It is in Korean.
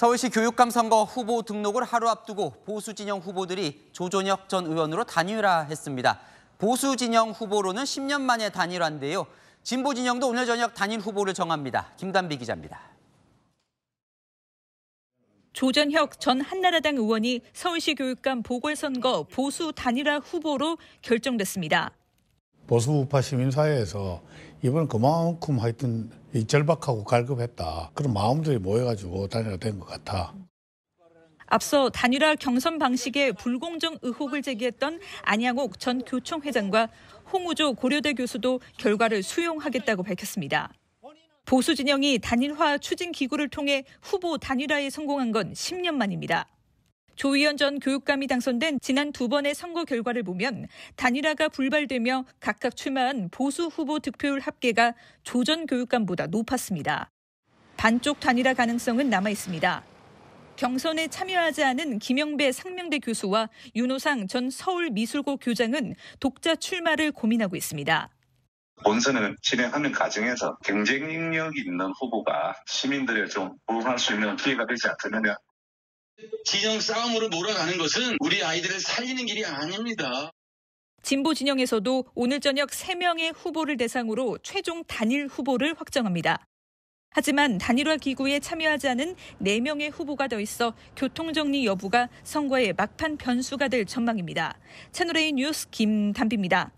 서울시 교육감 선거 후보 등록을 하루 앞두고 보수 진영 후보들이 조존혁 전 의원으로 단일화했습니다. 보수 진영 후보로는 10년 만에 단일화인데요. 진보 진영도 오늘 저녁 단일 후보를 정합니다. 김단비 기자입니다. 조전혁 전 한나라당 의원이 서울시 교육감 보궐선거 보수 단일화 후보로 결정됐습니다. 보수 우파 시민사회에서 이번 그만큼 하여튼 이 절박하고 갈급했다. 그런 마음들이 모여가지고 단일화 된것 같아. 앞서 단일화 경선 방식에 불공정 의혹을 제기했던 안양옥 전 교총회장과 홍우조 고려대 교수도 결과를 수용하겠다고 밝혔습니다. 보수 진영이 단일화 추진 기구를 통해 후보 단일화에 성공한 건 10년 만입니다. 조 의원 전 교육감이 당선된 지난 두 번의 선거 결과를 보면 단일화가 불발되며 각각 출마한 보수 후보 득표율 합계가 조전 교육감보다 높았습니다. 반쪽 단일화 가능성은 남아 있습니다. 경선에 참여하지 않은 김영배 상명대 교수와 윤호상 전 서울미술고 교장은 독자 출마를 고민하고 있습니다. 본선을 진행하는 과정에서 경쟁력이 있는 후보가 시민들의 좀 보호할 수 있는 기회가 되지 않겠느냐 진영 싸움으로 몰아가는 것은 우리 아이들을 살리는 길이 아닙니다. 진보 진영에서도 오늘 저녁 3명의 후보를 대상으로 최종 단일 후보를 확정합니다. 하지만 단일화 기구에 참여하지 않은 4명의 후보가 더 있어 교통정리 여부가 선거의 막판 변수가 될 전망입니다. 채널A 뉴스 김담비입니다.